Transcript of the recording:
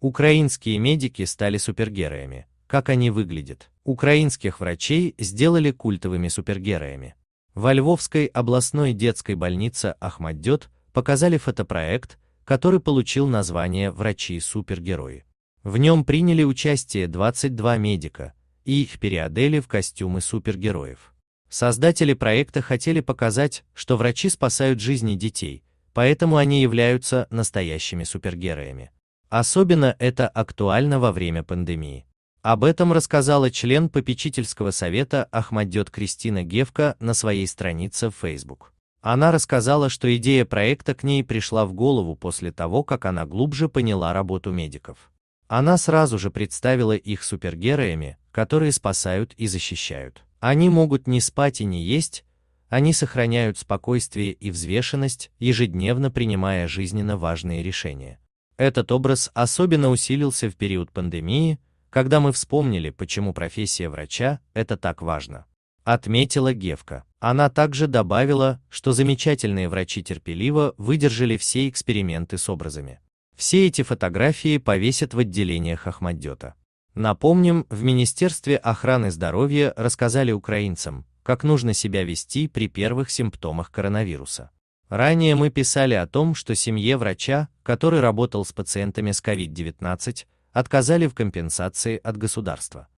Украинские медики стали супергероями. Как они выглядят? Украинских врачей сделали культовыми супергероями. Во Львовской областной детской больнице Ахмаддет показали фотопроект, который получил название «Врачи-супергерои». В нем приняли участие 22 медика, и их переодели в костюмы супергероев. Создатели проекта хотели показать, что врачи спасают жизни детей, поэтому они являются настоящими супергероями. Особенно это актуально во время пандемии. Об этом рассказала член попечительского совета Ахмадет Кристина Гевка на своей странице в Facebook. Она рассказала, что идея проекта к ней пришла в голову после того, как она глубже поняла работу медиков. Она сразу же представила их супергероями, которые спасают и защищают. Они могут не спать и не есть, они сохраняют спокойствие и взвешенность, ежедневно принимая жизненно важные решения. Этот образ особенно усилился в период пандемии, когда мы вспомнили, почему профессия врача – это так важно. Отметила Гевка. Она также добавила, что замечательные врачи терпеливо выдержали все эксперименты с образами. Все эти фотографии повесят в отделениях Ахмаддета. Напомним, в Министерстве охраны здоровья рассказали украинцам, как нужно себя вести при первых симптомах коронавируса. Ранее мы писали о том, что семье врача, который работал с пациентами с COVID-19, отказали в компенсации от государства.